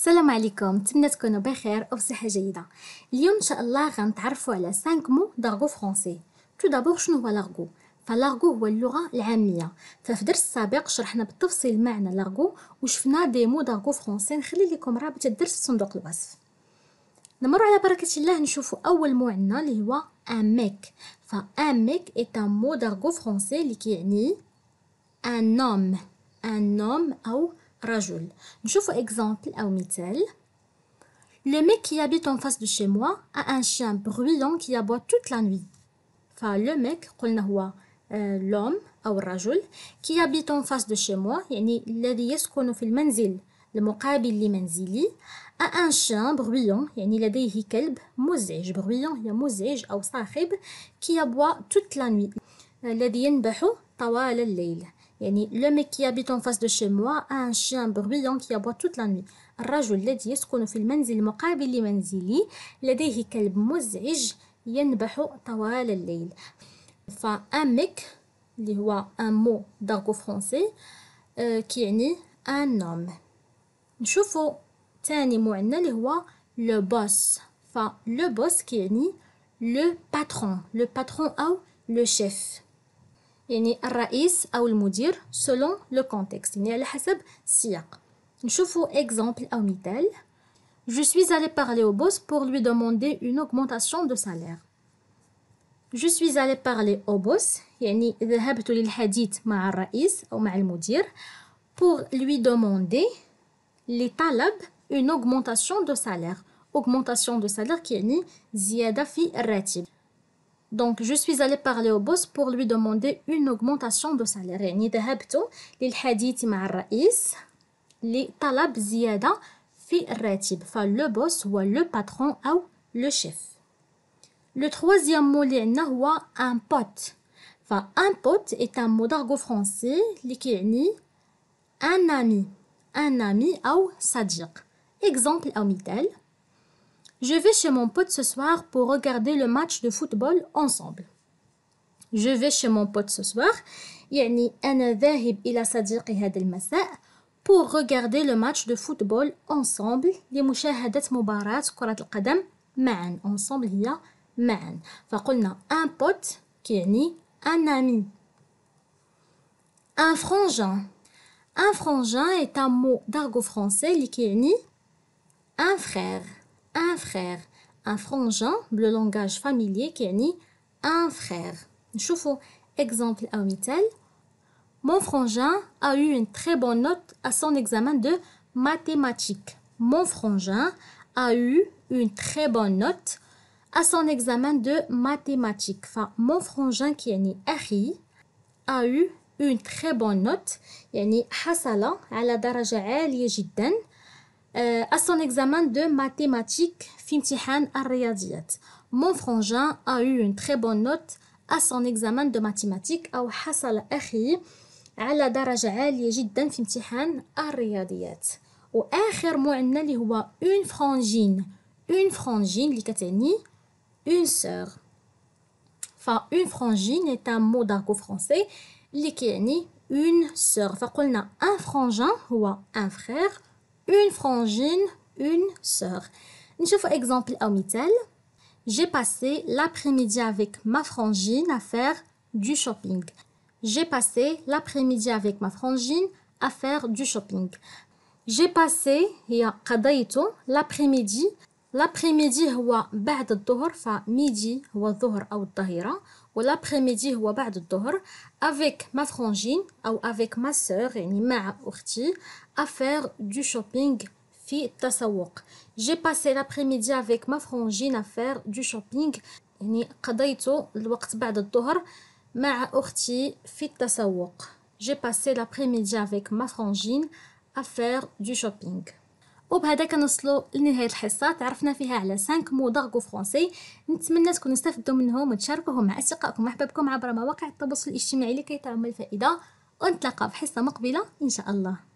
السلام عليكم نتمنى تكونوا بخير او بصحه جيده اليوم ان شاء الله غنتعرفوا على 5 مو دارغو فرونسي تو دابور شنو هو لارغو فلارغو هو اللغه العاميه ففي الدرس سابق شرحنا بالتفصيل معنى لارغو وشفنا مو دارغو فرونسي نخلي لكم رابط الدرس في صندوق الوصف نمر على بركه الله نشوفوا اول مو عندنا اللي هو ان ميك فان ميك اي مو دارغو فرونسي اللي كيعني ان نوم ان نوم او رجل un اكزامبل او مثال Le mec qui habite en face de chez moi a un chien bruyant qui aboie toute la nuit. le mec, قلنا هو euh, l'homme au qui habite en face de chez moi يعني الذي يسكن في المنزل المقابل a un chien bruyant يعني لديه كلب bruyant مزعج صاخب qui aboie toute la nuit euh, le mec qui habite en face de chez moi a un chien bruyant qui aboie toute la nuit. Rajuladi, est-ce qu'on filme l'endroit où habille l'endroit? L'endroit qui aboie toute la nuit. Fa un mec, il y un mot dans le français euh, qui signifie un homme. Je veux t'aimer moi, il y le boss. Fa le boss qui signifie le patron, le patron ou le chef. يعني الرئيس أو المدير selon le contexte يعني على حسب السياق exemple أو مثال Je suis allé parler au boss pour lui demander une augmentation de salaire. Je suis allé parler au boss يعني ذهبت للحديث مع الرئيس أو مع المدير pour lui demander l'étalab une augmentation de salaire augmentation de salaire qui يعني زيادة في الراتب donc, je suis allée parler au boss pour lui demander une augmentation de salaire. Ni de habto, il li talab fi ratib. Fa le boss ou le patron ou le chef. Le troisième mot est a, un pote. Fa un pote est un mot d'argot français li ki un ami. Un ami ou sadiq. Exemple ou mitel. Je vais chez mon pote ce soir pour regarder le match de football ensemble. Je vais chez mon pote ce soir. يعني أنا ذاهب إلى صديقي هذا المساء pour regarder le match de football ensemble لمشاهدة مباراة كرة القدم ensemble هي معا un pote كيعني un ami un frangin un frangin est un mot d'argot français qui signifie un frère un frère. Un frangin, le langage familier qui est un frère. Chauffons exemple à Mitel. Mon frangin a eu une très bonne note à son examen de mathématiques. Mon frangin a eu une très bonne note à son examen de mathématiques. Enfin, mon frangin qui est né Harry a eu une très bonne note. Yani hasala à la euh, à son examen de mathématiques Fintihan de riyadiyat Mon frangin a eu une très bonne note à son examen de mathématiques au Hassal Akhi à la daraja alia jiddan Fintihan à riyadiyat Au akhir mu'anna li huwa une frangine, une frangine li une sœur. une frangine est un mot d'argot français qui signifie une sœur. Fa qu'on un frangin huwa un frère, une frangine, une sœur. Je un exemple à mitel. J'ai passé l'après-midi avec ma frangine à faire du shopping. J'ai passé l'après-midi avec ma frangine à faire du shopping. J'ai passé l'après-midi l'après-midi هو بعد الظهر midi ou l'après-midi ou après le الظهر avec ma frangine ou avec ma sœur et ma أختي à faire du shopping في التسوق j'ai passé l'après-midi avec ma frangine à faire du shopping يعني قضيت الوقت بعد ma مع أختي في التسوق j'ai passé l'après-midi avec ma frangine à faire du shopping وبهذا كنوصلوا لنهايه الحصه تعرفنا فيها على 5 مو دارغو فرونسي نتمنى تكونوا استفدتوا منهم وتشاركوهم مع اصدقائكم واحبابكم عبر مواقع التواصل الاجتماعي لكي تعم الفائده ونتلاقى في حصه مقبله ان شاء الله